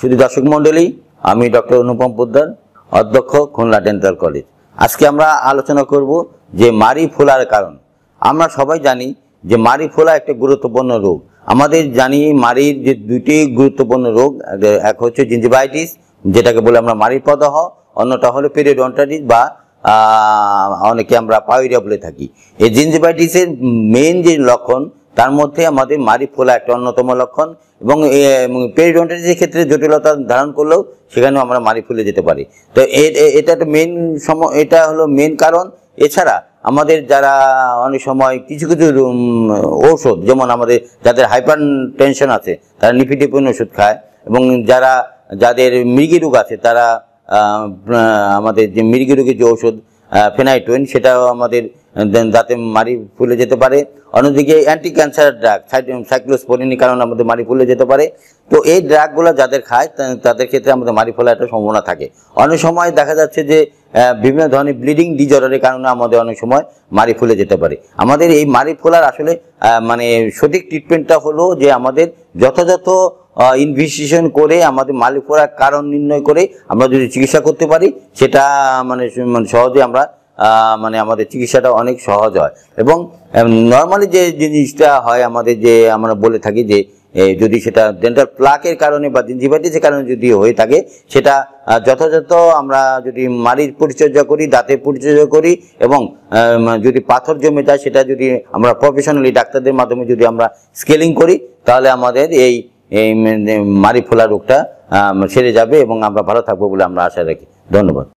শুধু দর্শক মন্ডলী আমি ডক্টর অনুপম পোদ্দার অধ্যক্ষ খুলনা ডেন্টাল কলেজ আজকে আমরা আলোচনা করব যে মারি ফোলার কারণ আমরা সবাই জানি যে মারি ফোলা একটা গুরুত্বপূর্ণ রোগ আমাদের জানি মারির যে দুটি গুরুত্বপূর্ণ রোগ এক হচ্ছে জিঞ্জিবাইটিস যেটাকে বলে আমরা মারির প্রদাহ অন্যটা হলো পেরিয়ডন্টাইটিস বা অনেকে আমরা পাউরিয়া বলে থাকি এই জিঞ্জিবাইটিসের মেন যে লক্ষণ তার মধ্যে আমাদের মারি ফোলা একটা অন্যতম লক্ষণ এবং পেরিডন্টাইটিসের ক্ষেত্রে জটিলতা ধারণ করলেও সেখানেও আমরা মারি ফুলে যেতে পারি তো এটা একটা মেন সম এটা হলো মেন কারণ এছাড়া আমাদের যারা অনেক সময় কিছু কিছু ঔষধ যেমন আমাদের যাদের হাইপার টেনশন আছে তারা নিফিডিপিন ওষুধ খায় এবং যারা যাদের মৃগি রোগ আছে তারা আমাদের যে মৃগি রোগের যে ওষুধ ফেনাইটোইন সেটাও আমাদের যাতে মারি ফুলে যেতে পারে অন্যদিকে অ্যান্টি ক্যান্সার ড্রাগ সাইক্লোস্পোরিনি কারণে আমাদের মারি ফুলে যেতে পারে তো এই ড্রাগগুলো যাদের খায় তাদের ক্ষেত্রে আমাদের মারি ফোলা একটা সম্ভাবনা থাকে অনেক সময় দেখা যাচ্ছে যে বিভিন্ন ধরনের ব্লিডিং ডিজর্ডারের কারণে আমাদের অনেক সময় মারি ফুলে যেতে পারে আমাদের এই মারি ফোলার আসলে মানে সঠিক ট্রিটমেন্টটা হলো যে আমাদের যথাযথ ইনভেস্টিগেশন করে আমাদের মালিক কারণ নির্ণয় করে আমরা যদি চিকিৎসা করতে পারি সেটা মানে, মানে সহজে আমরা মানে আমাদের চিকিৎসাটা অনেক সহজ হয় এবং নর্মালি যে জিনিসটা হয় আমাদের যে আমরা বলে থাকি যে যদি সেটা ডেন্টাল প্লাকের কারণে বা জিভাইটিসের কারণে যদি হয়ে থাকে সেটা যথাযথ আমরা যদি মাড়ির পরিচর্যা করি দাঁতের পরিচর্যা করি এবং যদি পাথর জমে যায় সেটা যদি আমরা প্রফেশনালি ডাক্তারদের মাধ্যমে যদি আমরা স্কেলিং করি তাহলে আমাদের এই মারি ফোলা রোগটা সেরে যাবে এবং আমরা ভালো থাকবো বলে আমরা আশা রাখি ধন্যবাদ